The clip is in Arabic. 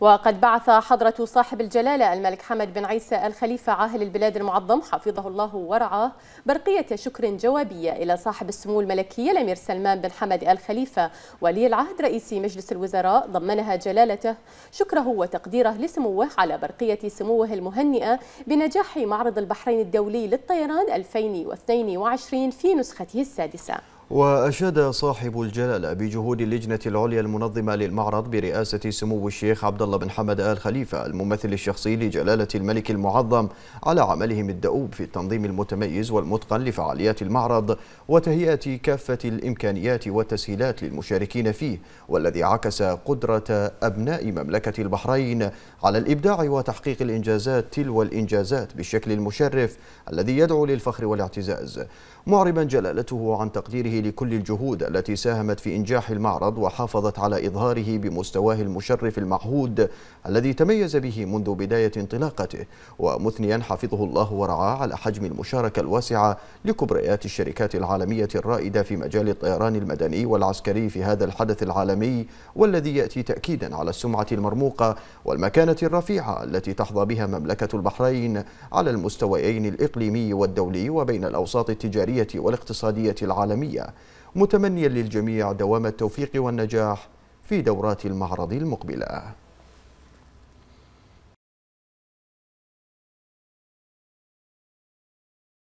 وقد بعث حضرة صاحب الجلالة الملك حمد بن عيسى الخليفة عاهل البلاد المعظم حفظه الله ورعاه برقية شكر جوابية إلى صاحب السمو الملكية الأمير سلمان بن حمد الخليفة ولي العهد رئيس مجلس الوزراء ضمنها جلالته شكره وتقديره لسموه على برقية سموه المهنئة بنجاح معرض البحرين الدولي للطيران 2022 في نسخته السادسة وأشاد صاحب الجلالة بجهود اللجنة العليا المنظمة للمعرض برئاسة سمو الشيخ عبد الله بن حمد آل خليفة الممثل الشخصي لجلالة الملك المعظم على عملهم الدؤوب في التنظيم المتميز والمتقن لفعاليات المعرض وتهيئة كافة الإمكانيات والتسهيلات للمشاركين فيه والذي عكس قدرة أبناء مملكة البحرين على الإبداع وتحقيق الإنجازات تلو الإنجازات بالشكل المشرف الذي يدعو للفخر والاعتزاز معربا جلالته عن تقديره لكل الجهود التي ساهمت في إنجاح المعرض وحافظت على إظهاره بمستواه المشرف المعهود الذي تميز به منذ بداية انطلاقته ومثنيا حفظه الله ورعاه على حجم المشاركة الواسعة لكبريات الشركات العالمية الرائدة في مجال الطيران المدني والعسكري في هذا الحدث العالمي والذي يأتي تأكيدا على السمعة المرموقة والمكانة الرفيعة التي تحظى بها مملكة البحرين على المستويين الإقليمي والدولي وبين الأوساط التجارية والاقتصادية العالمية متمنيا للجميع دوام التوفيق والنجاح في دورات المعرض المقبله